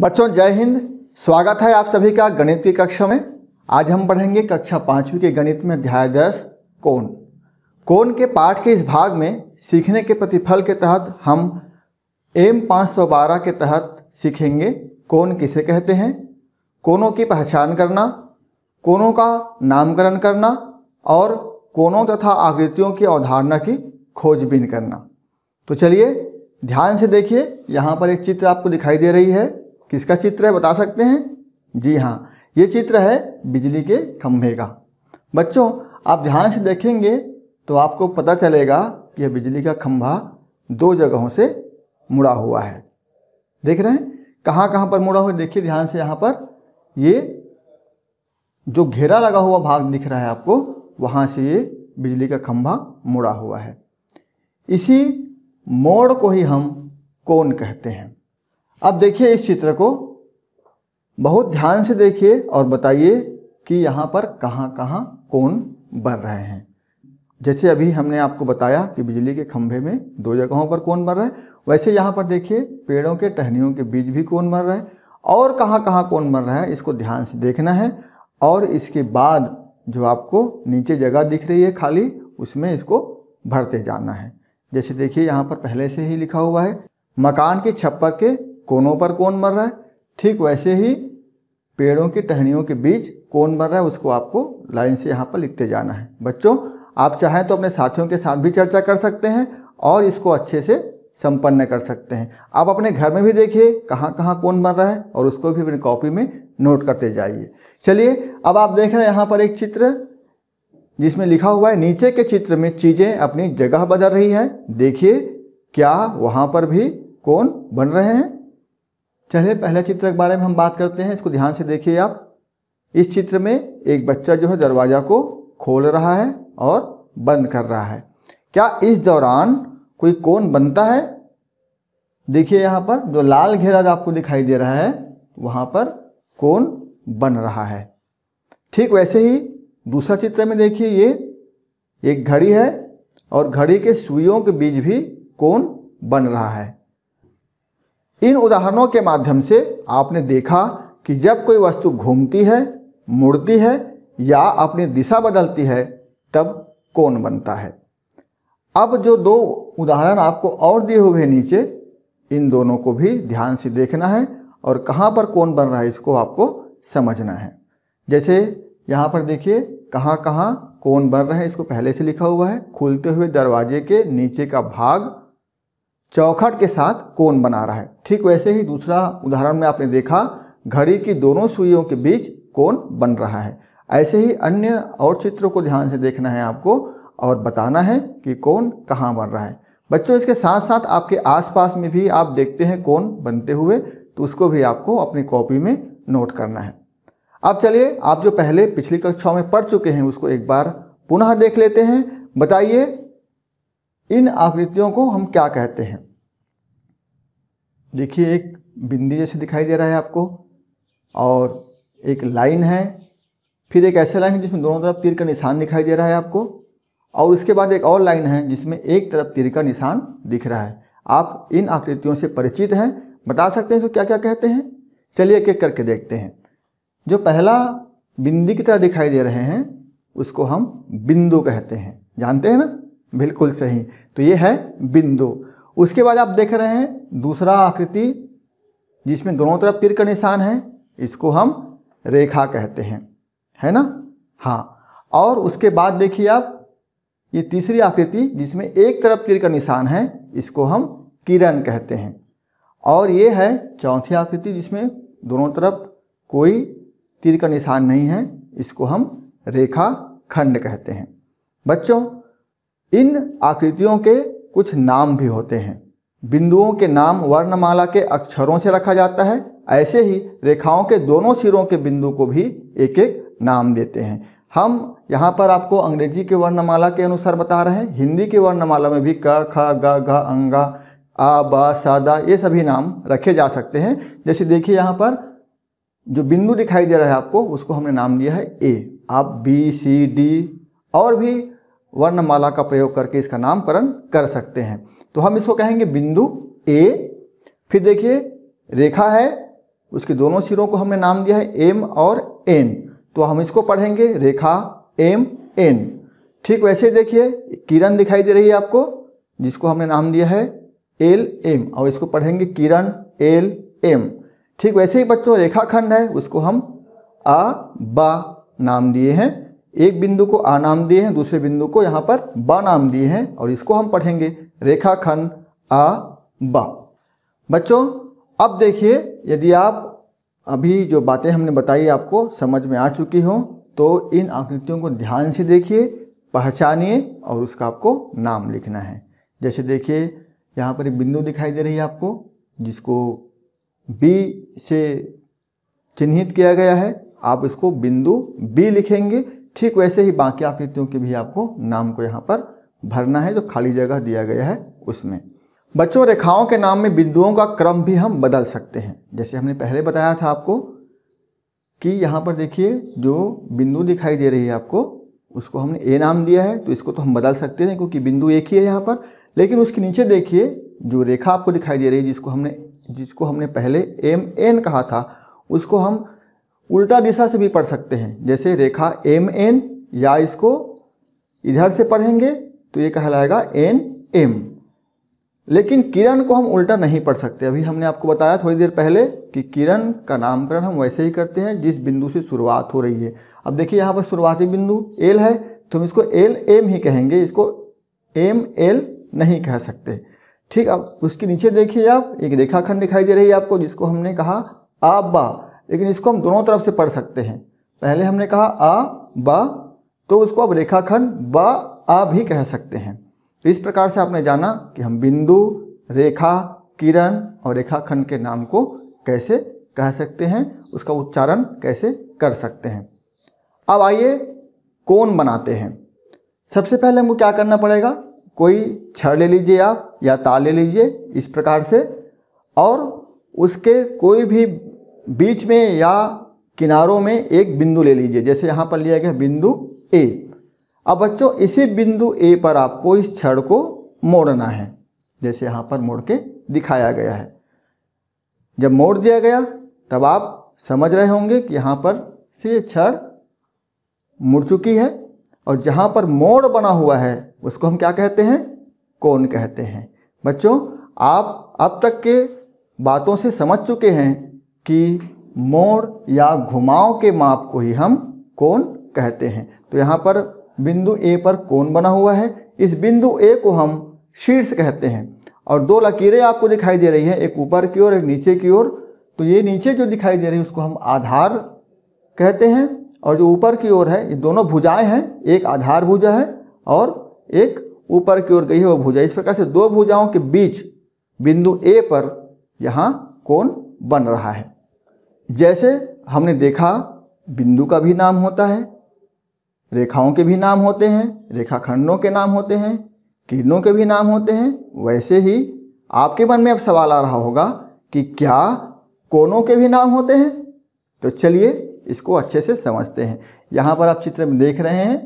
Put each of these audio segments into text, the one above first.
बच्चों जय हिंद स्वागत है आप सभी का गणित की कक्षा में आज हम पढ़ेंगे कक्षा पाँचवीं के गणित में अध्याय दस कोण कोण के पाठ के इस भाग में सीखने के प्रतिफल के तहत हम एम 512 के तहत सीखेंगे कोण किसे कहते हैं कोणों की पहचान करना कोणों का नामकरण करना और कोणों तथा आकृतियों की अवधारणा की खोजबीन करना तो चलिए ध्यान से देखिए यहाँ पर एक चित्र आपको दिखाई दे रही है किसका चित्र है बता सकते हैं जी हाँ ये चित्र है बिजली के खंभे का बच्चों आप ध्यान से देखेंगे तो आपको पता चलेगा कि यह बिजली का खंभा दो जगहों से मुड़ा हुआ है देख रहे हैं कहाँ कहाँ पर मुड़ा हुआ देखिए ध्यान से यहाँ पर ये जो घेरा लगा हुआ भाग दिख रहा है आपको वहाँ से ये बिजली का खंभा मुड़ा हुआ है इसी मोड़ को ही हम कोन कहते हैं अब देखिए इस चित्र को बहुत ध्यान से देखिए और बताइए कि यहाँ पर कहाँ कहाँ कौन बन रहे हैं जैसे अभी हमने आपको बताया कि बिजली के खंभे में दो जगहों पर कौन बन रहा है वैसे यहाँ पर देखिए पेड़ों के टहनियों के बीच भी कौन बन रहा है और कहाँ कहाँ कौन बन रहा है इसको ध्यान से देखना है और इसके बाद जो आपको नीचे जगह दिख रही है खाली उसमें इसको भरते जाना है जैसे देखिए यहाँ पर पहले से ही लिखा हुआ है मकान के छप्पर के कोनों पर कौन मर रहा है ठीक वैसे ही पेड़ों की टहनियों के बीच कौन मर रहा है उसको आपको लाइन से यहाँ पर लिखते जाना है बच्चों आप चाहें तो अपने साथियों के साथ भी चर्चा कर सकते हैं और इसको अच्छे से संपन्न कर सकते हैं आप अपने घर में भी देखिए कहाँ कहाँ कौन बन रहा है और उसको भी अपनी कॉपी में नोट करते जाइए चलिए अब आप देख रहे हैं यहाँ पर एक चित्र जिसमें लिखा हुआ है नीचे के चित्र में चीज़ें अपनी जगह बदल रही है देखिए क्या वहाँ पर भी कौन बन रहे हैं चलिए पहले चित्र के बारे में हम बात करते हैं इसको ध्यान से देखिए आप इस चित्र में एक बच्चा जो है दरवाज़ा को खोल रहा है और बंद कर रहा है क्या इस दौरान कोई कोन बनता है देखिए यहाँ पर जो लाल घेरा आपको दिखाई दे रहा है वहाँ पर कोन बन रहा है ठीक वैसे ही दूसरा चित्र में देखिए ये एक घड़ी है और घड़ी के सुइयों के बीच भी कोन बन रहा है इन उदाहरणों के माध्यम से आपने देखा कि जब कोई वस्तु घूमती है मुड़ती है या अपनी दिशा बदलती है तब कौन बनता है अब जो दो उदाहरण आपको और दिए हुए हैं नीचे इन दोनों को भी ध्यान से देखना है और कहाँ पर कौन बन रहा है इसको आपको समझना है जैसे यहाँ पर देखिए कहाँ कहाँ कौन बन रहा है इसको पहले से लिखा हुआ है खुलते हुए दरवाजे के नीचे का भाग चौखट के साथ कोण बना रहा है ठीक वैसे ही दूसरा उदाहरण में आपने देखा घड़ी की दोनों सुइयों के बीच कोण बन रहा है ऐसे ही अन्य और चित्रों को ध्यान से देखना है आपको और बताना है कि कोण कहाँ बन रहा है बच्चों इसके साथ साथ आपके आसपास में भी आप देखते हैं कोण बनते हुए तो उसको भी आपको अपनी कॉपी में नोट करना है अब चलिए आप जो पहले पिछली कक्षाओं में पढ़ चुके हैं उसको एक बार पुनः देख लेते हैं बताइए इन आकृतियों को हम क्या कहते हैं देखिए एक बिंदी जैसे दिखाई दे रहा है आपको और एक लाइन है फिर एक ऐसा लाइन है जिसमें दोनों तरफ तीर का निशान दिखाई दे रहा है आपको और उसके बाद एक और लाइन है जिसमें एक तरफ तीर का निशान दिख रहा है आप इन आकृतियों से परिचित हैं बता सकते हैं इसको क्या क्या कहते हैं चलिए एक एक करके देखते हैं जो पहला बिंदी की तरह दिखाई दे रहे हैं उसको हम बिंदु कहते हैं जानते हैं ना बिल्कुल सही तो ये है बिंदु उसके बाद आप देख रहे हैं दूसरा आकृति जिसमें दोनों तरफ तीर का निशान है इसको हम रेखा कहते हैं है ना हाँ और उसके बाद देखिए आप ये तीसरी आकृति जिसमें एक तरफ तीर का निशान है इसको हम किरण कहते हैं और ये है चौथी आकृति जिसमें दोनों तरफ कोई तीर का निशान नहीं है इसको हम रेखा खंड कहते हैं बच्चों इन आकृतियों के कुछ नाम भी होते हैं बिंदुओं के नाम वर्णमाला के अक्षरों से रखा जाता है ऐसे ही रेखाओं के दोनों सिरों के बिंदु को भी एक एक नाम देते हैं हम यहाँ पर आपको अंग्रेजी के वर्णमाला के अनुसार बता रहे हैं हिंदी के वर्णमाला में भी क ख ग घ अंगा आ ब सादा ये सभी नाम रखे जा सकते हैं जैसे देखिए यहाँ पर जो बिंदु दिखाई दे रहा है आपको उसको हमने नाम दिया है ए आप बी सी डी और भी वर्णमाला का प्रयोग करके इसका नामकरण कर सकते हैं तो हम इसको कहेंगे बिंदु ए फिर देखिए रेखा है उसके दोनों सिरों को हमने नाम दिया है एम और एन तो हम इसको पढ़ेंगे रेखा एम एन ठीक वैसे देखिए किरण दिखाई दे रही है आपको जिसको हमने नाम दिया है एल एम और इसको पढ़ेंगे किरण एल एम ठीक वैसे ही बच्चों रेखाखंड है उसको हम आ बा नाम दिए हैं एक बिंदु को आ नाम दिए हैं दूसरे बिंदु को यहाँ पर बा नाम दिए हैं और इसको हम पढ़ेंगे रेखाखंड आ बा बच्चों अब देखिए यदि आप अभी जो बातें हमने बताई आपको समझ में आ चुकी हो तो इन आकृतियों को ध्यान से देखिए पहचानिए और उसका आपको नाम लिखना है जैसे देखिए यहाँ पर एक बिंदु दिखाई दे रही है आपको जिसको बी से चिन्हित किया गया है आप इसको बिंदु बी लिखेंगे ठीक वैसे ही बाकी आकृतियों के भी आपको नाम को यहाँ पर भरना है जो खाली जगह दिया गया है उसमें बच्चों रेखाओं के नाम में बिंदुओं का क्रम भी हम बदल सकते हैं जैसे हमने पहले बताया था आपको कि यहाँ पर देखिए जो बिंदु दिखाई दे रही है आपको उसको हमने ए नाम दिया है तो इसको तो हम बदल सकते हैं क्योंकि बिंदु एक ही है यहाँ पर लेकिन उसके नीचे देखिए जो रेखा आपको दिखाई दे रही है जिसको हमने जिसको हमने पहले एम एन कहा था उसको हम उल्टा दिशा से भी पढ़ सकते हैं जैसे रेखा एम एन या इसको इधर से पढ़ेंगे तो ये कहलाएगा एन एम लेकिन किरण को हम उल्टा नहीं पढ़ सकते अभी हमने आपको बताया थोड़ी देर पहले कि किरण का नामकरण हम वैसे ही करते हैं जिस बिंदु से शुरुआत हो रही है अब देखिए यहाँ पर शुरुआती बिंदु एल है तो हम इसको एल एम ही कहेंगे इसको एम एल नहीं कह सकते ठीक अब उसके नीचे देखिए आप एक रेखाखंड दिखाई दे रही है आपको जिसको हमने कहा आबा लेकिन इसको हम दोनों तरफ से पढ़ सकते हैं पहले हमने कहा आ बा तो उसको अब रेखाखंड बा आ भी कह सकते हैं तो इस प्रकार से आपने जाना कि हम बिंदु रेखा किरण और रेखाखंड के नाम को कैसे कह सकते हैं उसका उच्चारण कैसे कर सकते हैं अब आइए कोण बनाते हैं सबसे पहले हमको क्या करना पड़ेगा कोई छड़ ले लीजिए आप या तार ले लीजिए इस प्रकार से और उसके कोई भी बीच में या किनारों में एक बिंदु ले लीजिए जैसे यहाँ पर लिया गया बिंदु ए अब बच्चों इसी बिंदु ए पर आपको इस छड़ को मोड़ना है जैसे यहाँ पर मोड़ के दिखाया गया है जब मोड़ दिया गया तब आप समझ रहे होंगे कि यहाँ पर से छड़ मुड़ चुकी है और जहाँ पर मोड़ बना हुआ है उसको हम क्या कहते हैं कौन कहते हैं बच्चों आप अब तक के बातों से समझ चुके हैं कि मोड़ या घुमाव के माप को ही हम कोण कहते हैं तो यहाँ पर बिंदु ए पर कोण बना हुआ है इस बिंदु ए को हम शीर्ष कहते हैं और दो लकीरें आपको दिखाई दे रही हैं एक ऊपर की ओर एक नीचे की ओर तो ये नीचे जो दिखाई दे रही है उसको हम आधार कहते हैं और जो ऊपर की ओर है ये दोनों भुजाएं हैं एक आधार भुजा है और एक ऊपर की ओर गई है वो भुजा इस प्रकार से दो भुजाओं के बीच बिंदु ए पर यहाँ कोण बन रहा है जैसे हमने देखा बिंदु का भी नाम होता है रेखाओं के भी नाम होते हैं रेखाखंडों के नाम होते हैं किरणों के भी नाम होते हैं वैसे ही आपके मन में अब सवाल आ रहा होगा कि क्या कोनों के भी नाम होते हैं तो चलिए इसको अच्छे से समझते हैं यहाँ पर आप चित्र में देख रहे हैं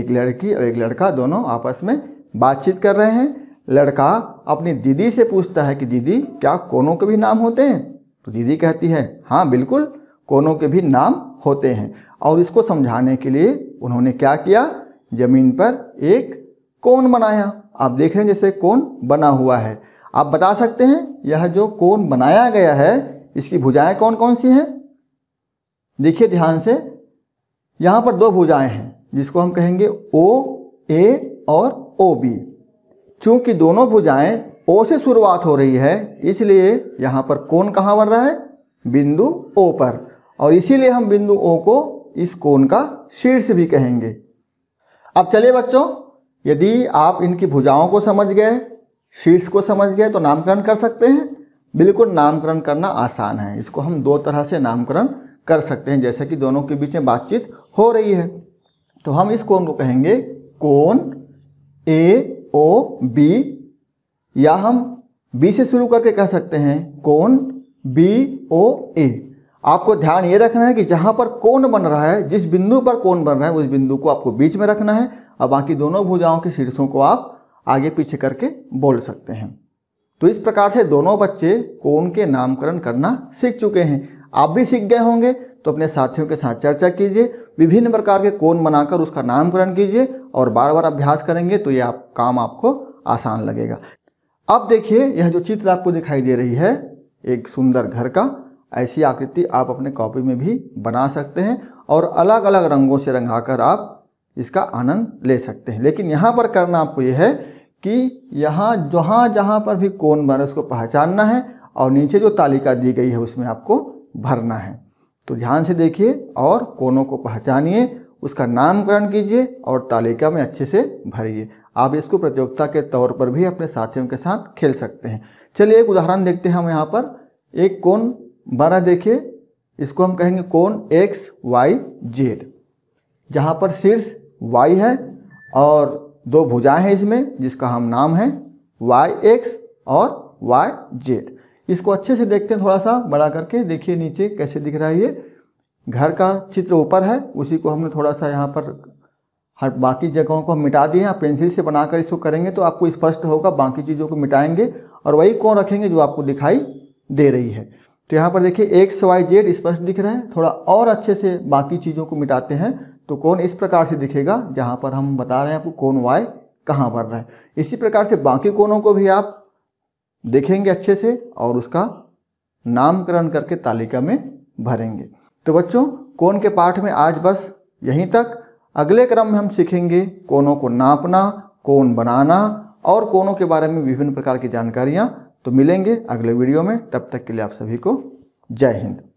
एक लड़की और एक लड़का दोनों आपस में बातचीत कर रहे हैं लड़का अपनी दीदी से पूछता है कि दीदी क्या कोनों के भी नाम होते हैं तो दीदी कहती है हाँ बिल्कुल कोनों के भी नाम होते हैं और इसको समझाने के लिए उन्होंने क्या किया ज़मीन पर एक कोन बनाया आप देख रहे हैं जैसे कोन बना हुआ है आप बता सकते हैं यह जो कोन बनाया गया है इसकी भुजाएं कौन कौन सी हैं देखिए ध्यान से यहाँ पर दो भुजाएं हैं जिसको हम कहेंगे ओ ए और ओ बी चूँकि दोनों भुजाएं ओ से शुरुआत हो रही है इसलिए यहाँ पर कोण कहाँ बन रहा है बिंदु ओ पर और इसीलिए हम बिंदु ओ को इस कोण का शीर्ष भी कहेंगे अब चलिए बच्चों यदि आप इनकी भुजाओं को समझ गए शीर्ष को समझ गए तो नामकरण कर सकते हैं बिल्कुल नामकरण करना आसान है इसको हम दो तरह से नामकरण कर सकते हैं जैसे कि दोनों के बीच में बातचीत हो रही है तो हम इस कोण को कहेंगे कोण ए ओ बी या हम बी से शुरू करके कह सकते हैं कौन बी ओ ए आपको ध्यान ये रखना है कि जहाँ पर कौन बन रहा है जिस बिंदु पर कौन बन रहा है उस बिंदु को आपको बीच में रखना है और बाकी दोनों भुजाओं के शीर्षों को आप आगे पीछे करके बोल सकते हैं तो इस प्रकार से दोनों बच्चे कौन के नामकरण करना सीख चुके हैं आप भी सीख गए होंगे तो अपने साथियों के साथ चर्चा कीजिए विभिन्न प्रकार के कोण बनाकर उसका नामकरण कीजिए और बार बार अभ्यास करेंगे तो ये आप काम आपको आसान लगेगा अब देखिए यह जो चित्र आपको दिखाई दे रही है एक सुंदर घर का ऐसी आकृति आप अपने कॉपी में भी बना सकते हैं और अलग अलग रंगों से रंगाकर आप इसका आनंद ले सकते हैं लेकिन यहाँ पर करना आपको यह है कि यहाँ जहाँ जहाँ पर भी कौन बने उसको पहचानना है और नीचे जो तालिका दी गई है उसमें आपको भरना है तो ध्यान से देखिए और कोनों को पहचानिए उसका नामकरण कीजिए और तालिका में अच्छे से भरिए आप इसको प्रतियोगिता के तौर पर भी अपने साथियों के साथ खेल सकते हैं चलिए एक उदाहरण देखते हैं हम यहाँ पर एक कौन बारह देखिए इसको हम कहेंगे कौन एक्स वाई जेड जहाँ पर शीर्ष वाई है और दो भुजाएं हैं इसमें जिसका हम नाम है वाई एक्स और वाई जेड इसको अच्छे से देखते हैं थोड़ा सा बड़ा करके देखिए नीचे कैसे दिख रहा है ये घर का चित्र ऊपर है उसी को हमने थोड़ा सा यहाँ पर हर बाकी जगहों को हम मिटा दिए आप पेंसिल से बनाकर इसको करेंगे तो आपको स्पष्ट होगा बाकी चीज़ों को मिटाएंगे और वही कौन रखेंगे जो आपको दिखाई दे रही है तो यहाँ पर देखिए एक वाई जेड स्पष्ट दिख रहे हैं थोड़ा और अच्छे से बाकी चीज़ों को मिटाते हैं तो कौन इस प्रकार से दिखेगा जहाँ पर हम बता रहे हैं आपको कौन वाई कहाँ बढ़ रहा है इसी प्रकार से बाकी कोनों को भी आप देखेंगे अच्छे से और उसका नामकरण करके तालिका में भरेंगे तो बच्चों कौन के पाठ में आज बस यहीं तक अगले क्रम में हम सीखेंगे कोनों को नापना कोन बनाना और कोनों के बारे में विभिन्न प्रकार की जानकारियाँ तो मिलेंगे अगले वीडियो में तब तक के लिए आप सभी को जय हिंद